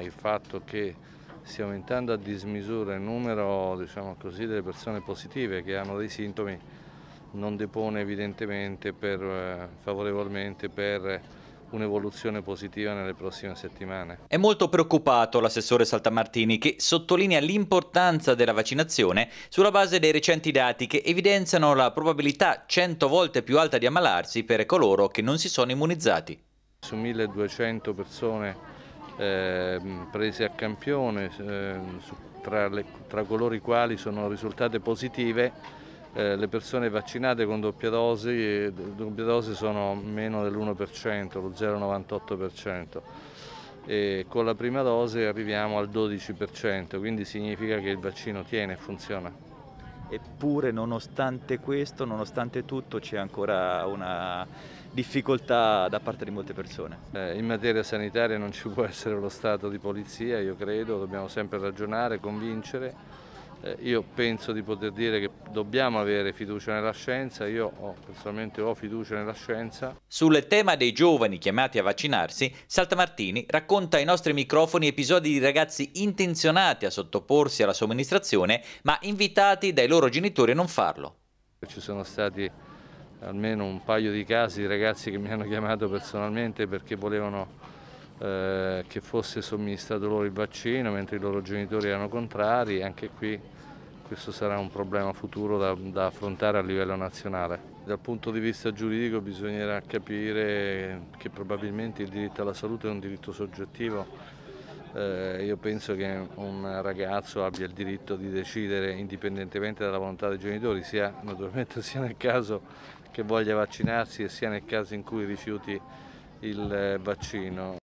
il fatto che stia aumentando a dismisura il numero diciamo così, delle persone positive che hanno dei sintomi non depone evidentemente per, eh, favorevolmente per un'evoluzione positiva nelle prossime settimane. È molto preoccupato l'assessore Saltamartini che sottolinea l'importanza della vaccinazione sulla base dei recenti dati che evidenziano la probabilità 100 volte più alta di ammalarsi per coloro che non si sono immunizzati. Su 1200 persone Ehm, prese a campione, ehm, tra, le, tra, coloro i quali sono risultate positive eh, le persone vaccinate con doppia dose, doppia dose sono meno dell'1%, lo 0,98%. E con la prima dose arriviamo al 12%, quindi significa che il vaccino tiene e funziona eppure nonostante questo, nonostante tutto c'è ancora una difficoltà da parte di molte persone. Eh, in materia sanitaria non ci può essere lo stato di polizia, io credo, dobbiamo sempre ragionare, convincere eh, io penso di poter dire che dobbiamo avere fiducia nella scienza, io ho, personalmente ho fiducia nella scienza. Sul tema dei giovani chiamati a vaccinarsi, Saltamartini racconta ai nostri microfoni episodi di ragazzi intenzionati a sottoporsi alla somministrazione, ma invitati dai loro genitori a non farlo. Ci sono stati almeno un paio di casi di ragazzi che mi hanno chiamato personalmente perché volevano eh, che fosse somministrato loro il vaccino mentre i loro genitori erano contrari, anche qui questo sarà un problema futuro da, da affrontare a livello nazionale. Dal punto di vista giuridico bisognerà capire che probabilmente il diritto alla salute è un diritto soggettivo eh, io penso che un ragazzo abbia il diritto di decidere indipendentemente dalla volontà dei genitori, sia, naturalmente sia nel caso che voglia vaccinarsi e sia nel caso in cui rifiuti il eh, vaccino.